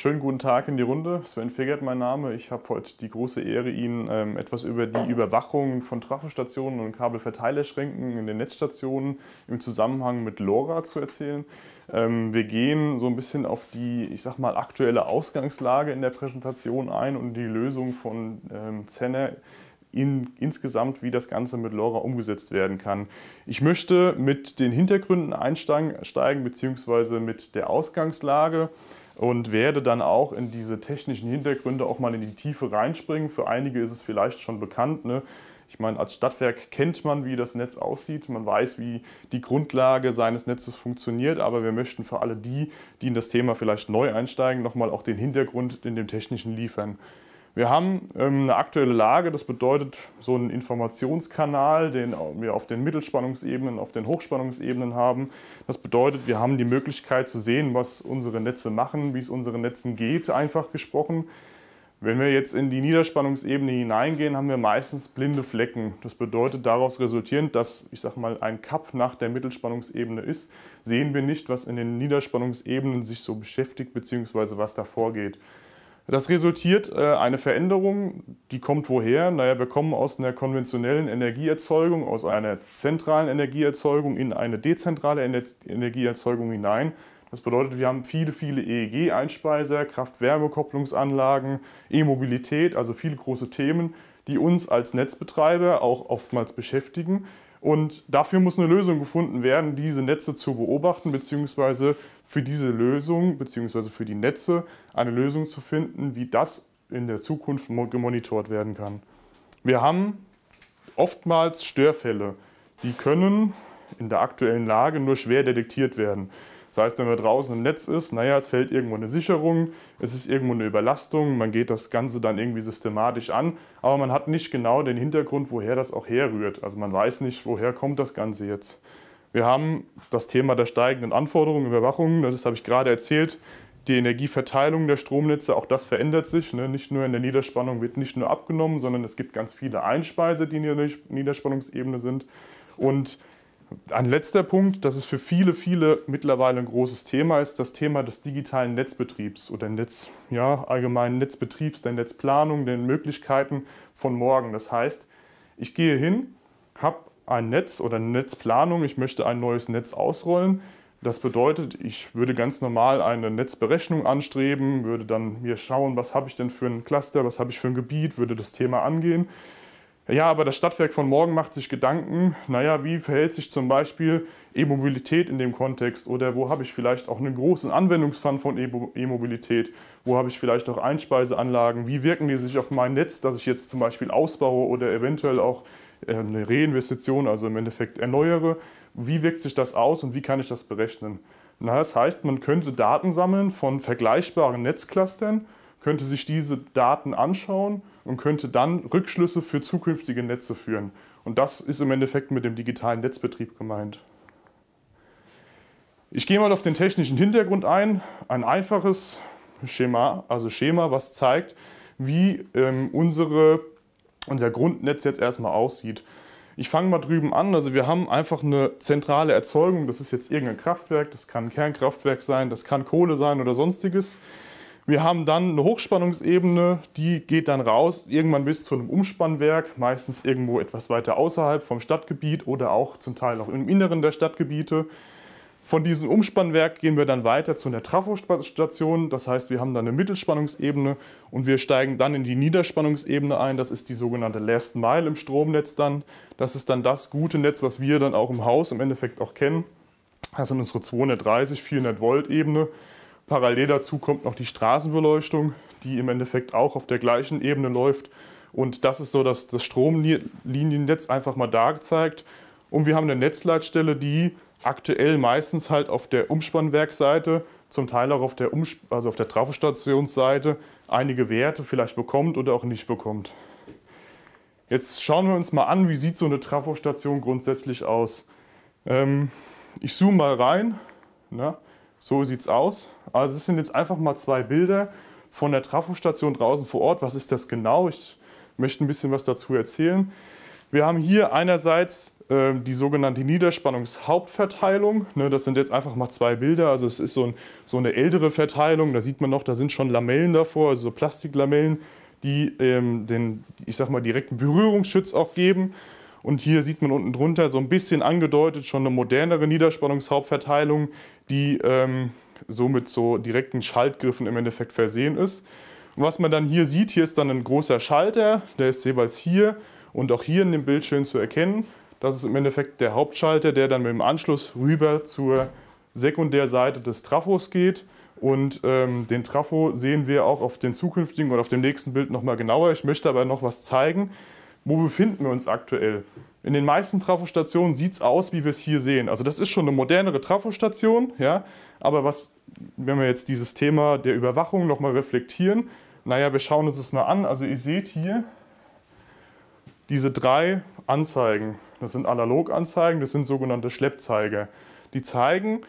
Schönen guten Tag in die Runde. Sven Fegert, mein Name. Ich habe heute die große Ehre, Ihnen ähm, etwas über die Überwachung von Trafostationen und Kabelverteilerschränken in den Netzstationen im Zusammenhang mit LoRa zu erzählen. Ähm, wir gehen so ein bisschen auf die, ich sag mal, aktuelle Ausgangslage in der Präsentation ein und die Lösung von ähm, Zenner in, insgesamt, wie das Ganze mit LoRa umgesetzt werden kann. Ich möchte mit den Hintergründen einsteigen, beziehungsweise mit der Ausgangslage und werde dann auch in diese technischen Hintergründe auch mal in die Tiefe reinspringen. Für einige ist es vielleicht schon bekannt. Ne? Ich meine, als Stadtwerk kennt man, wie das Netz aussieht, man weiß, wie die Grundlage seines Netzes funktioniert, aber wir möchten für alle die, die in das Thema vielleicht neu einsteigen, nochmal auch den Hintergrund in dem Technischen liefern. Wir haben ähm, eine aktuelle Lage, das bedeutet so einen Informationskanal, den wir auf den Mittelspannungsebenen, auf den Hochspannungsebenen haben. Das bedeutet, wir haben die Möglichkeit zu sehen, was unsere Netze machen, wie es unseren Netzen geht, einfach gesprochen. Wenn wir jetzt in die Niederspannungsebene hineingehen, haben wir meistens blinde Flecken. Das bedeutet daraus resultierend, dass ich sag mal ein Kap nach der Mittelspannungsebene ist, sehen wir nicht, was in den Niederspannungsebenen sich so beschäftigt bzw. was da vorgeht. Das resultiert äh, eine Veränderung, die kommt woher? Naja, wir kommen aus einer konventionellen Energieerzeugung, aus einer zentralen Energieerzeugung in eine dezentrale Ener Energieerzeugung hinein. Das bedeutet, wir haben viele, viele EEG-Einspeiser, Kraft-Wärme-Kopplungsanlagen, E-Mobilität, also viele große Themen, die uns als Netzbetreiber auch oftmals beschäftigen, und dafür muss eine Lösung gefunden werden, diese Netze zu beobachten, beziehungsweise für diese Lösung, beziehungsweise für die Netze eine Lösung zu finden, wie das in der Zukunft gemonitort werden kann. Wir haben oftmals Störfälle, die können in der aktuellen Lage nur schwer detektiert werden. Das heißt, wenn man draußen im Netz ist, naja, es fällt irgendwo eine Sicherung, es ist irgendwo eine Überlastung, man geht das Ganze dann irgendwie systematisch an, aber man hat nicht genau den Hintergrund, woher das auch herrührt. Also man weiß nicht, woher kommt das Ganze jetzt. Wir haben das Thema der steigenden Anforderungen, Überwachung, ne, das habe ich gerade erzählt, die Energieverteilung der Stromnetze, auch das verändert sich. Ne. Nicht nur in der Niederspannung wird nicht nur abgenommen, sondern es gibt ganz viele Einspeise, die in der Niederspannungsebene sind. Und ein letzter Punkt, das ist für viele, viele mittlerweile ein großes Thema ist, das Thema des digitalen Netzbetriebs oder Netz, ja, allgemeinen Netzbetriebs, der Netzplanung, den Möglichkeiten von morgen. Das heißt, ich gehe hin, habe ein Netz oder eine Netzplanung, ich möchte ein neues Netz ausrollen. Das bedeutet, ich würde ganz normal eine Netzberechnung anstreben, würde dann mir schauen, was habe ich denn für ein Cluster, was habe ich für ein Gebiet, würde das Thema angehen ja, aber das Stadtwerk von morgen macht sich Gedanken, naja, wie verhält sich zum Beispiel E-Mobilität in dem Kontext oder wo habe ich vielleicht auch einen großen Anwendungsfan von E-Mobilität, wo habe ich vielleicht auch Einspeiseanlagen, wie wirken die sich auf mein Netz, dass ich jetzt zum Beispiel ausbaue oder eventuell auch äh, eine Reinvestition, also im Endeffekt erneuere, wie wirkt sich das aus und wie kann ich das berechnen. Na, das heißt, man könnte Daten sammeln von vergleichbaren Netzclustern könnte sich diese Daten anschauen und könnte dann Rückschlüsse für zukünftige Netze führen. Und das ist im Endeffekt mit dem digitalen Netzbetrieb gemeint. Ich gehe mal auf den technischen Hintergrund ein. Ein einfaches Schema, also Schema, was zeigt, wie ähm, unsere, unser Grundnetz jetzt erstmal aussieht. Ich fange mal drüben an. Also wir haben einfach eine zentrale Erzeugung. Das ist jetzt irgendein Kraftwerk, das kann ein Kernkraftwerk sein, das kann Kohle sein oder sonstiges. Wir haben dann eine Hochspannungsebene, die geht dann raus, irgendwann bis zu einem Umspannwerk, meistens irgendwo etwas weiter außerhalb vom Stadtgebiet oder auch zum Teil auch im Inneren der Stadtgebiete. Von diesem Umspannwerk gehen wir dann weiter zu einer Trafostation, das heißt, wir haben dann eine Mittelspannungsebene und wir steigen dann in die Niederspannungsebene ein, das ist die sogenannte Last Mile im Stromnetz dann. Das ist dann das gute Netz, was wir dann auch im Haus im Endeffekt auch kennen. Das sind unsere 230, 400 Volt Ebene Parallel dazu kommt noch die Straßenbeleuchtung, die im Endeffekt auch auf der gleichen Ebene läuft. Und das ist so dass das Stromliniennetz einfach mal dargezeigt. Und wir haben eine Netzleitstelle, die aktuell meistens halt auf der Umspannwerkseite, zum Teil auch auf der, Umsp also der Trafostationsseite, einige Werte vielleicht bekommt oder auch nicht bekommt. Jetzt schauen wir uns mal an, wie sieht so eine Trafostation grundsätzlich aus. Ähm, ich zoome mal rein. Na? Ne? So sieht es aus. Also es sind jetzt einfach mal zwei Bilder von der Trafostation draußen vor Ort. Was ist das genau? Ich möchte ein bisschen was dazu erzählen. Wir haben hier einerseits äh, die sogenannte Niederspannungshauptverteilung. Ne, das sind jetzt einfach mal zwei Bilder. Also es ist so, ein, so, eine ältere Verteilung. Da sieht man noch, da sind schon Lamellen davor, also so Plastiklamellen, die ähm, den, ich sag mal, direkten Berührungsschutz auch geben. Und hier sieht man unten drunter so ein bisschen angedeutet schon eine modernere Niederspannungshauptverteilung, die ähm, so mit so direkten Schaltgriffen im Endeffekt versehen ist. Und was man dann hier sieht, hier ist dann ein großer Schalter, der ist jeweils hier und auch hier in dem Bild schön zu erkennen. Das ist im Endeffekt der Hauptschalter, der dann mit dem Anschluss rüber zur Sekundärseite des Trafos geht. Und ähm, den Trafo sehen wir auch auf dem zukünftigen und auf dem nächsten Bild nochmal genauer. Ich möchte aber noch was zeigen wo befinden wir uns aktuell? In den meisten Trafostationen sieht es aus, wie wir es hier sehen. Also das ist schon eine modernere Trafostation, ja. Aber was, wenn wir jetzt dieses Thema der Überwachung nochmal reflektieren, naja, wir schauen uns das mal an. Also ihr seht hier diese drei Anzeigen. Das sind Analoganzeigen, das sind sogenannte Schleppzeiger. Die zeigen,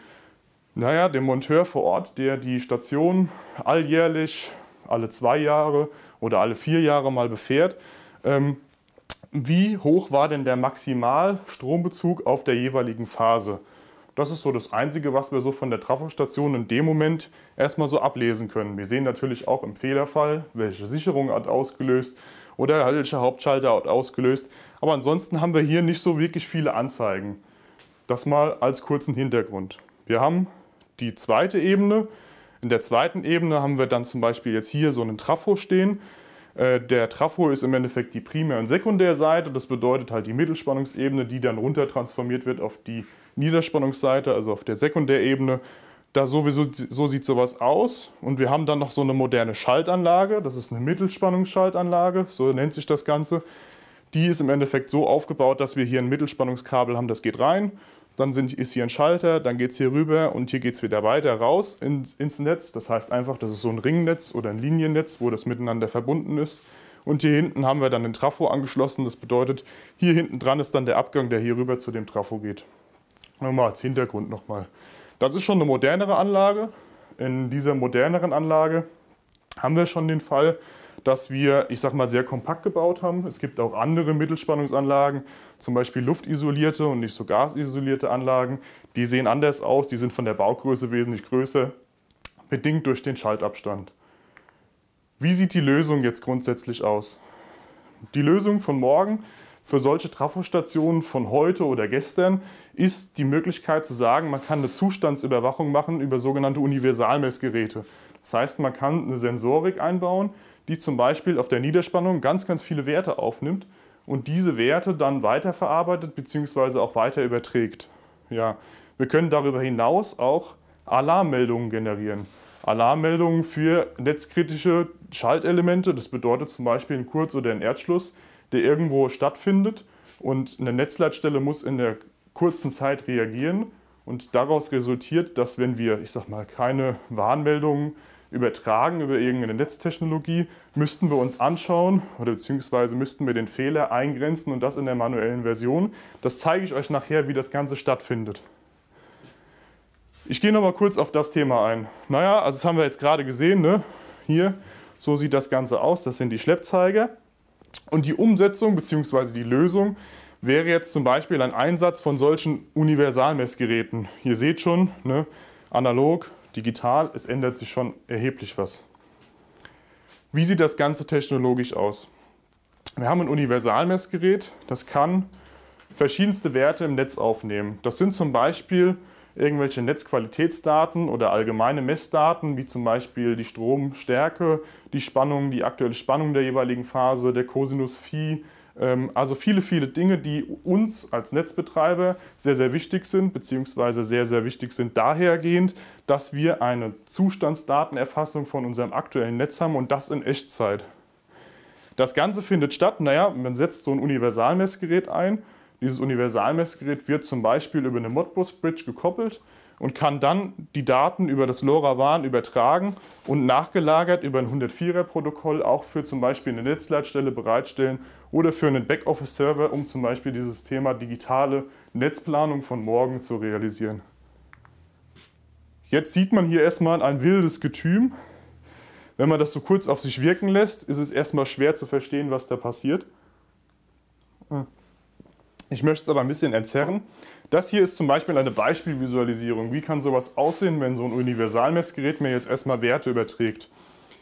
naja, dem Monteur vor Ort, der die Station alljährlich, alle zwei Jahre oder alle vier Jahre mal befährt, ähm, wie hoch war denn der Maximalstrombezug auf der jeweiligen Phase. Das ist so das Einzige, was wir so von der Trafostation in dem Moment erstmal so ablesen können. Wir sehen natürlich auch im Fehlerfall, welche Sicherung hat ausgelöst oder welche Hauptschalter hat ausgelöst. Aber ansonsten haben wir hier nicht so wirklich viele Anzeigen. Das mal als kurzen Hintergrund. Wir haben die zweite Ebene. In der zweiten Ebene haben wir dann zum Beispiel jetzt hier so einen Trafo stehen. Äh, der Trafo ist im Endeffekt die Primär- und Sekundärseite. Das bedeutet halt die Mittelspannungsebene, die dann runter transformiert wird auf die Niederspannungsseite, also auf der Sekundärebene. Da sowieso, so sieht sowas aus. Und wir haben dann noch so eine moderne Schaltanlage. Das ist eine Mittelspannungsschaltanlage, so nennt sich das Ganze. Die ist im Endeffekt so aufgebaut, dass wir hier ein Mittelspannungskabel haben, das geht rein dann sind, ist hier ein Schalter, dann geht es hier rüber und hier geht es wieder weiter raus in, ins Netz. Das heißt einfach, das ist so ein Ringnetz oder ein Liniennetz, wo das miteinander verbunden ist. Und hier hinten haben wir dann den Trafo angeschlossen. Das bedeutet, hier hinten dran ist dann der Abgang, der hier rüber zu dem Trafo geht. Nochmal als Hintergrund nochmal. Das ist schon eine modernere Anlage. In dieser moderneren Anlage haben wir schon den Fall, dass wir, ich sag mal, sehr kompakt gebaut haben. Es gibt auch andere Mittelspannungsanlagen, zum Beispiel luftisolierte und nicht so gasisolierte Anlagen. Die sehen anders aus, die sind von der Baugröße wesentlich größer, bedingt durch den Schaltabstand. Wie sieht die Lösung jetzt grundsätzlich aus? Die Lösung von morgen für solche Trafostationen von heute oder gestern ist die Möglichkeit zu sagen, man kann eine Zustandsüberwachung machen über sogenannte Universalmessgeräte. Das heißt, man kann eine Sensorik einbauen, die zum Beispiel auf der Niederspannung ganz, ganz viele Werte aufnimmt und diese Werte dann weiterverarbeitet bzw. auch weiter überträgt. Ja, wir können darüber hinaus auch Alarmmeldungen generieren. Alarmmeldungen für netzkritische Schaltelemente, das bedeutet zum Beispiel einen Kurz- oder einen Erdschluss, der irgendwo stattfindet und eine Netzleitstelle muss in der kurzen Zeit reagieren und daraus resultiert, dass wenn wir, ich sag mal, keine Warnmeldungen übertragen über irgendeine Netztechnologie, müssten wir uns anschauen oder beziehungsweise müssten wir den Fehler eingrenzen und das in der manuellen Version. Das zeige ich euch nachher, wie das Ganze stattfindet. Ich gehe nochmal kurz auf das Thema ein. Naja, also das haben wir jetzt gerade gesehen. Ne? Hier, so sieht das Ganze aus. Das sind die Schleppzeiger. Und die Umsetzung bzw. die Lösung wäre jetzt zum Beispiel ein Einsatz von solchen Universalmessgeräten. Ihr seht schon, ne? analog, digital, es ändert sich schon erheblich was. Wie sieht das Ganze technologisch aus? Wir haben ein Universalmessgerät, das kann verschiedenste Werte im Netz aufnehmen. Das sind zum Beispiel irgendwelche Netzqualitätsdaten oder allgemeine Messdaten, wie zum Beispiel die Stromstärke, die Spannung, die aktuelle Spannung der jeweiligen Phase, der Cosinus Phi, ähm, also viele, viele Dinge, die uns als Netzbetreiber sehr, sehr wichtig sind, beziehungsweise sehr, sehr wichtig sind dahergehend, dass wir eine Zustandsdatenerfassung von unserem aktuellen Netz haben und das in Echtzeit. Das Ganze findet statt, naja, man setzt so ein Universalmessgerät ein. Dieses Universalmessgerät wird zum Beispiel über eine Modbus-Bridge gekoppelt und kann dann die Daten über das LoRaWAN übertragen und nachgelagert über ein 104er-Protokoll auch für zum Beispiel eine Netzleitstelle bereitstellen oder für einen Backoffice-Server, um zum Beispiel dieses Thema digitale Netzplanung von morgen zu realisieren. Jetzt sieht man hier erstmal ein wildes Getüm. Wenn man das so kurz auf sich wirken lässt, ist es erstmal schwer zu verstehen, was da passiert. Hm. Ich möchte es aber ein bisschen entzerren. Das hier ist zum Beispiel eine Beispielvisualisierung. Wie kann sowas aussehen, wenn so ein Universalmessgerät mir jetzt erstmal Werte überträgt?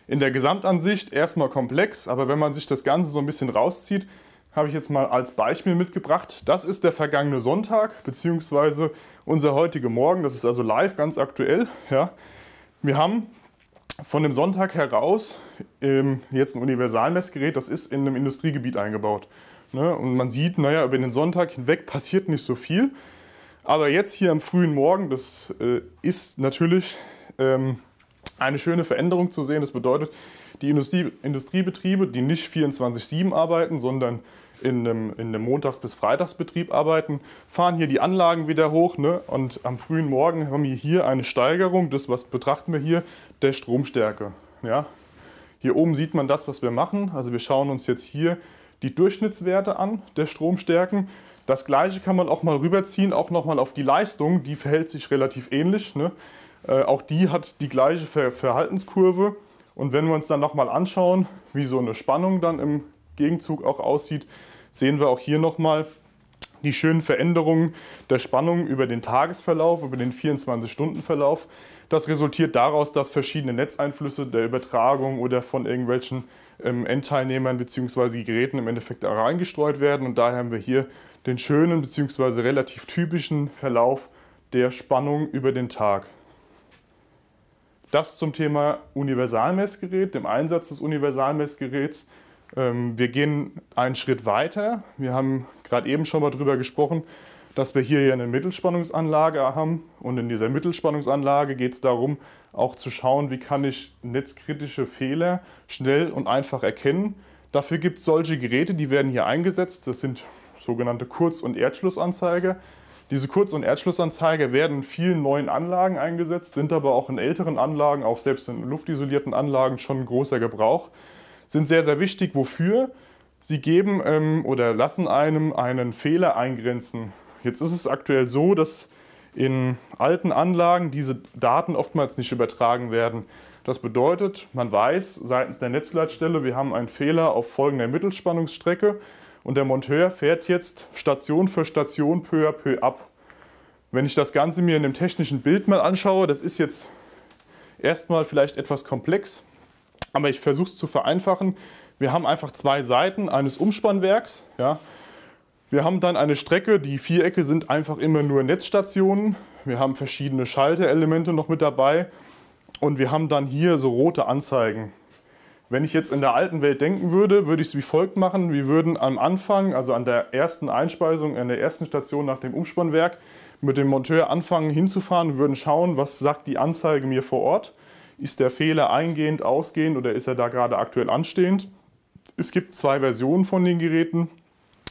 In der Gesamtansicht erstmal komplex, aber wenn man sich das Ganze so ein bisschen rauszieht, habe ich jetzt mal als Beispiel mitgebracht. Das ist der vergangene Sonntag, beziehungsweise unser heutiger Morgen. Das ist also live, ganz aktuell. Ja. Wir haben von dem Sonntag heraus ähm, jetzt ein Universalmessgerät, das ist in einem Industriegebiet eingebaut. Ne? Und man sieht, naja, über den Sonntag hinweg passiert nicht so viel. Aber jetzt hier am frühen Morgen, das äh, ist natürlich ähm, eine schöne Veränderung zu sehen. Das bedeutet, die Industrie Industriebetriebe, die nicht 24-7 arbeiten, sondern in einem, in einem Montags- bis Freitagsbetrieb arbeiten, fahren hier die Anlagen wieder hoch. Ne? Und am frühen Morgen haben wir hier eine Steigerung, das was betrachten wir hier, der Stromstärke. Ja? Hier oben sieht man das, was wir machen. Also wir schauen uns jetzt hier die Durchschnittswerte an der Stromstärken. Das gleiche kann man auch mal rüberziehen, auch nochmal auf die Leistung. Die verhält sich relativ ähnlich. Ne? Äh, auch die hat die gleiche Ver Verhaltenskurve. Und wenn wir uns dann nochmal anschauen, wie so eine Spannung dann im Gegenzug auch aussieht, sehen wir auch hier nochmal, die schönen Veränderungen der Spannung über den Tagesverlauf, über den 24-Stunden-Verlauf. Das resultiert daraus, dass verschiedene Netzeinflüsse der Übertragung oder von irgendwelchen ähm, Endteilnehmern bzw. Geräten im Endeffekt reingestreut werden. Und daher haben wir hier den schönen bzw. relativ typischen Verlauf der Spannung über den Tag. Das zum Thema Universalmessgerät, dem Einsatz des Universalmessgeräts. Ähm, wir gehen einen Schritt weiter. Wir haben gerade eben schon mal darüber gesprochen, dass wir hier eine Mittelspannungsanlage haben. Und in dieser Mittelspannungsanlage geht es darum, auch zu schauen, wie kann ich netzkritische Fehler schnell und einfach erkennen. Dafür gibt es solche Geräte, die werden hier eingesetzt. Das sind sogenannte Kurz- und Erdschlussanzeige. Diese Kurz- und Erdschlussanzeige werden in vielen neuen Anlagen eingesetzt, sind aber auch in älteren Anlagen, auch selbst in luftisolierten Anlagen schon ein großer Gebrauch sind sehr, sehr wichtig. Wofür? Sie geben ähm, oder lassen einem einen Fehler eingrenzen. Jetzt ist es aktuell so, dass in alten Anlagen diese Daten oftmals nicht übertragen werden. Das bedeutet, man weiß seitens der Netzleitstelle, wir haben einen Fehler auf folgender Mittelspannungsstrecke und der Monteur fährt jetzt Station für Station peu à peu ab. Wenn ich das Ganze mir in dem technischen Bild mal anschaue, das ist jetzt erstmal vielleicht etwas komplex, aber ich versuche es zu vereinfachen. Wir haben einfach zwei Seiten eines Umspannwerks. Ja. Wir haben dann eine Strecke, die Vierecke sind einfach immer nur Netzstationen. Wir haben verschiedene Schalterelemente noch mit dabei. Und wir haben dann hier so rote Anzeigen. Wenn ich jetzt in der alten Welt denken würde, würde ich es wie folgt machen. Wir würden am Anfang, also an der ersten Einspeisung, an der ersten Station nach dem Umspannwerk, mit dem Monteur anfangen hinzufahren, und würden schauen, was sagt die Anzeige mir vor Ort. Ist der Fehler eingehend, ausgehend oder ist er da gerade aktuell anstehend? Es gibt zwei Versionen von den Geräten.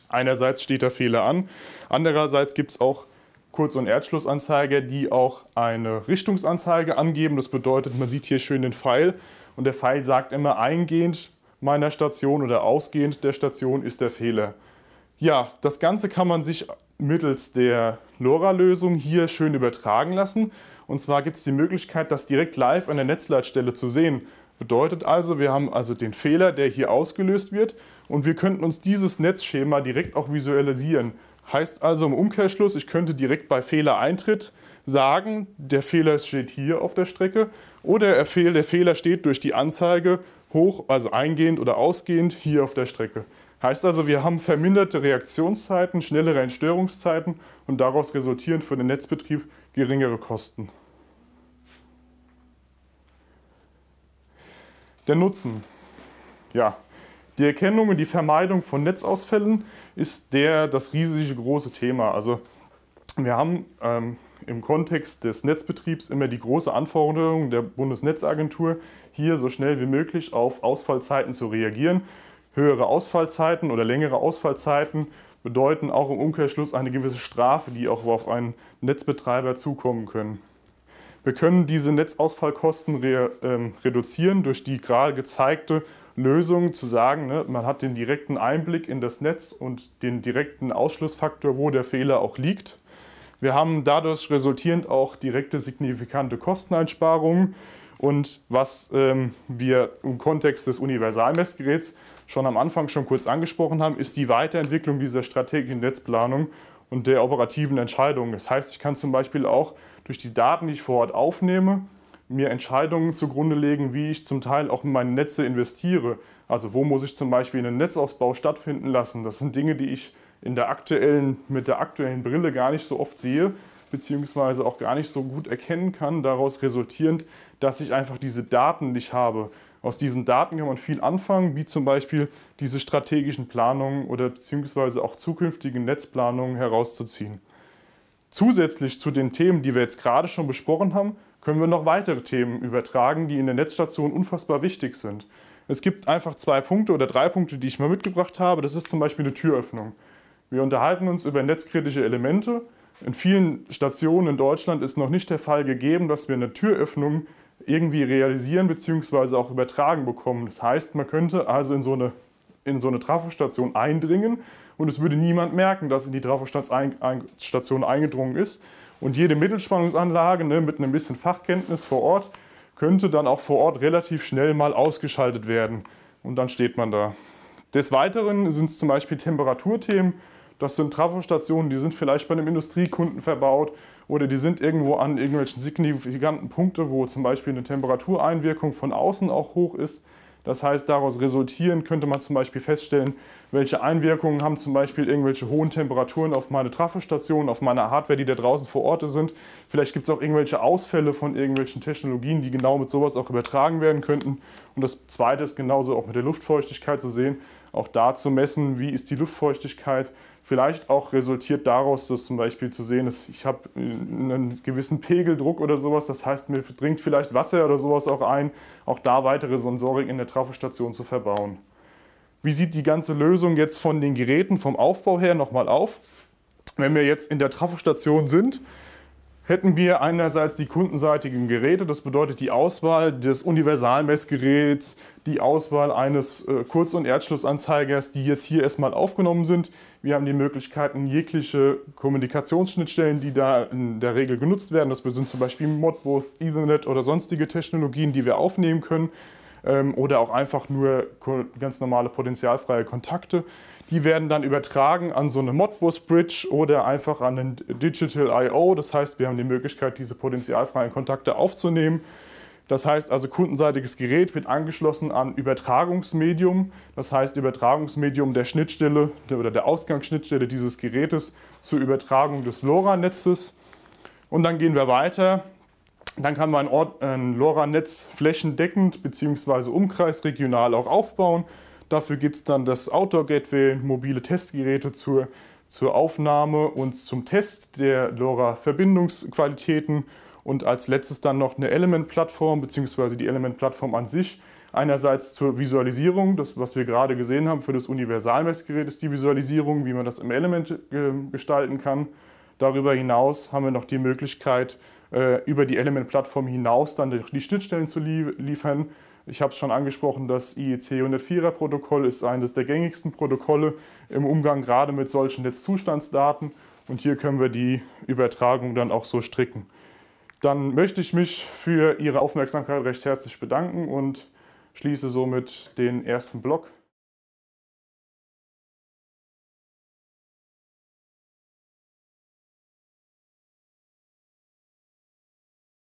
Einerseits steht der Fehler an, andererseits gibt es auch Kurz- und Erdschlussanzeiger, die auch eine Richtungsanzeige angeben. Das bedeutet, man sieht hier schön den Pfeil und der Pfeil sagt immer eingehend meiner Station oder ausgehend der Station ist der Fehler. Ja, das Ganze kann man sich mittels der LoRa-Lösung hier schön übertragen lassen. Und zwar gibt es die Möglichkeit, das direkt live an der Netzleitstelle zu sehen. Bedeutet also, wir haben also den Fehler, der hier ausgelöst wird und wir könnten uns dieses Netzschema direkt auch visualisieren. Heißt also im Umkehrschluss, ich könnte direkt bei Fehlereintritt sagen, der Fehler steht hier auf der Strecke oder der Fehler steht durch die Anzeige hoch, also eingehend oder ausgehend hier auf der Strecke. Heißt also, wir haben verminderte Reaktionszeiten, schnellere Entstörungszeiten und daraus resultierend für den Netzbetrieb geringere Kosten. Der Nutzen. Ja, die Erkennung und die Vermeidung von Netzausfällen ist der, das riesige große Thema. Also wir haben ähm, im Kontext des Netzbetriebs immer die große Anforderung der Bundesnetzagentur, hier so schnell wie möglich auf Ausfallzeiten zu reagieren. Höhere Ausfallzeiten oder längere Ausfallzeiten bedeuten auch im Umkehrschluss eine gewisse Strafe, die auch auf einen Netzbetreiber zukommen können. Wir können diese Netzausfallkosten re, ähm, reduzieren durch die gerade gezeigte Lösung zu sagen, ne, man hat den direkten Einblick in das Netz und den direkten Ausschlussfaktor, wo der Fehler auch liegt. Wir haben dadurch resultierend auch direkte signifikante Kosteneinsparungen. Und was ähm, wir im Kontext des Universalmessgeräts schon am Anfang schon kurz angesprochen haben, ist die Weiterentwicklung dieser strategischen Netzplanung und der operativen Entscheidungen. Das heißt, ich kann zum Beispiel auch durch die Daten, die ich vor Ort aufnehme, mir Entscheidungen zugrunde legen, wie ich zum Teil auch in meine Netze investiere. Also wo muss ich zum Beispiel einen Netzausbau stattfinden lassen? Das sind Dinge, die ich in der aktuellen, mit der aktuellen Brille gar nicht so oft sehe, beziehungsweise auch gar nicht so gut erkennen kann, daraus resultierend, dass ich einfach diese Daten nicht habe. Aus diesen Daten kann man viel anfangen, wie zum Beispiel diese strategischen Planungen oder beziehungsweise auch zukünftige Netzplanungen herauszuziehen. Zusätzlich zu den Themen, die wir jetzt gerade schon besprochen haben, können wir noch weitere Themen übertragen, die in der Netzstation unfassbar wichtig sind. Es gibt einfach zwei Punkte oder drei Punkte, die ich mal mitgebracht habe. Das ist zum Beispiel eine Türöffnung. Wir unterhalten uns über netzkritische Elemente. In vielen Stationen in Deutschland ist noch nicht der Fall gegeben, dass wir eine Türöffnung irgendwie realisieren bzw. auch übertragen bekommen. Das heißt, man könnte also in so eine, in so eine Trafostation eindringen und es würde niemand merken, dass in die Trafostation eingedrungen ist. Und jede Mittelspannungsanlage ne, mit einem bisschen Fachkenntnis vor Ort könnte dann auch vor Ort relativ schnell mal ausgeschaltet werden. Und dann steht man da. Des Weiteren sind es zum Beispiel Temperaturthemen. Das sind Trafostationen, die sind vielleicht bei einem Industriekunden verbaut oder die sind irgendwo an irgendwelchen signifikanten Punkten, wo zum Beispiel eine Temperatureinwirkung von außen auch hoch ist. Das heißt, daraus resultieren könnte man zum Beispiel feststellen, welche Einwirkungen haben zum Beispiel irgendwelche hohen Temperaturen auf meine Trafestationen, auf meine Hardware, die da draußen vor Ort sind. Vielleicht gibt es auch irgendwelche Ausfälle von irgendwelchen Technologien, die genau mit sowas auch übertragen werden könnten. Und das Zweite ist genauso auch mit der Luftfeuchtigkeit zu sehen, auch da zu messen, wie ist die Luftfeuchtigkeit, Vielleicht auch resultiert daraus, dass zum Beispiel zu sehen ist, ich habe äh, einen gewissen Pegeldruck oder sowas, das heißt, mir dringt vielleicht Wasser oder sowas auch ein, auch da weitere Sensorik in der Trafostation zu verbauen. Wie sieht die ganze Lösung jetzt von den Geräten vom Aufbau her nochmal auf? Wenn wir jetzt in der Trafostation sind, hätten wir einerseits die kundenseitigen Geräte, das bedeutet die Auswahl des Universalmessgeräts, die Auswahl eines äh, Kurz- und Erdschlussanzeigers, die jetzt hier erstmal aufgenommen sind. Wir haben die Möglichkeiten, jegliche Kommunikationsschnittstellen, die da in der Regel genutzt werden, das sind zum Beispiel Modbooth, Ethernet oder sonstige Technologien, die wir aufnehmen können ähm, oder auch einfach nur ganz normale potenzialfreie Kontakte. Die werden dann übertragen an so eine Modbus-Bridge oder einfach an den Digital I.O. Das heißt, wir haben die Möglichkeit, diese potenzialfreien Kontakte aufzunehmen. Das heißt also, kundenseitiges Gerät wird angeschlossen an Übertragungsmedium. Das heißt, Übertragungsmedium der Schnittstelle oder der Ausgangsschnittstelle dieses Gerätes zur Übertragung des LoRa-Netzes. Und dann gehen wir weiter. Dann kann man ein LoRa-Netz flächendeckend bzw. umkreisregional auch aufbauen. Dafür gibt es dann das Outdoor Gateway, mobile Testgeräte zur, zur Aufnahme und zum Test der LoRa-Verbindungsqualitäten und als letztes dann noch eine Element-Plattform beziehungsweise die Element-Plattform an sich. Einerseits zur Visualisierung, das was wir gerade gesehen haben für das Universalmessgerät ist die Visualisierung, wie man das im Element ähm, gestalten kann. Darüber hinaus haben wir noch die Möglichkeit, äh, über die Element-Plattform hinaus dann die Schnittstellen zu liefern, ich habe es schon angesprochen, das e IEC 104er Protokoll ist eines der gängigsten Protokolle im Umgang gerade mit solchen Netzzustandsdaten und hier können wir die Übertragung dann auch so stricken. Dann möchte ich mich für Ihre Aufmerksamkeit recht herzlich bedanken und schließe somit den ersten Block.